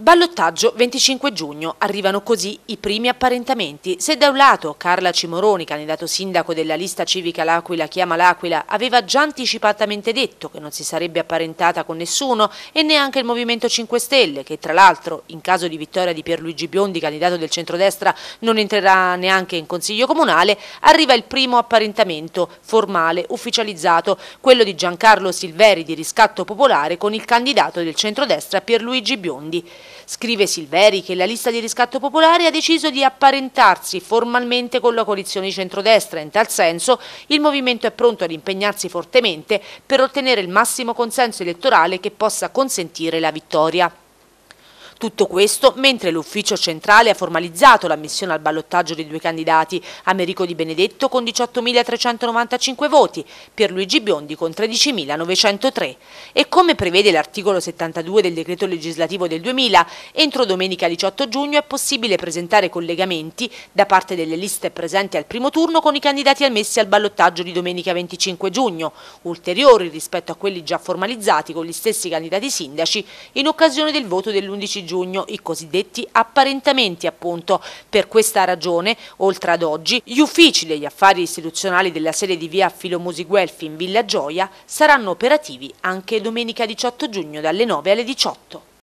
Ballottaggio 25 giugno, arrivano così i primi apparentamenti. Se da un lato Carla Cimoroni, candidato sindaco della lista civica L'Aquila chiama L'Aquila, aveva già anticipatamente detto che non si sarebbe apparentata con nessuno e neanche il Movimento 5 Stelle, che tra l'altro in caso di vittoria di Pierluigi Biondi, candidato del centrodestra, non entrerà neanche in consiglio comunale, arriva il primo apparentamento formale, ufficializzato, quello di Giancarlo Silveri di Riscatto Popolare con il candidato del centrodestra Pierluigi Biondi. Scrive Silveri che la lista di riscatto popolare ha deciso di apparentarsi formalmente con la coalizione centrodestra. In tal senso il movimento è pronto ad impegnarsi fortemente per ottenere il massimo consenso elettorale che possa consentire la vittoria. Tutto questo mentre l'ufficio centrale ha formalizzato l'ammissione al ballottaggio dei due candidati, Americo Di Benedetto con 18.395 voti, Pierluigi Biondi con 13.903. E come prevede l'articolo 72 del decreto legislativo del 2000, entro domenica 18 giugno è possibile presentare collegamenti da parte delle liste presenti al primo turno con i candidati ammessi al ballottaggio di domenica 25 giugno, ulteriori rispetto a quelli già formalizzati con gli stessi candidati sindaci in occasione del voto dell'11 giugno giugno, i cosiddetti apparentamenti appunto. Per questa ragione, oltre ad oggi, gli uffici degli affari istituzionali della sede di via Filomusi Guelfi in Villa Gioia saranno operativi anche domenica 18 giugno dalle 9 alle 18.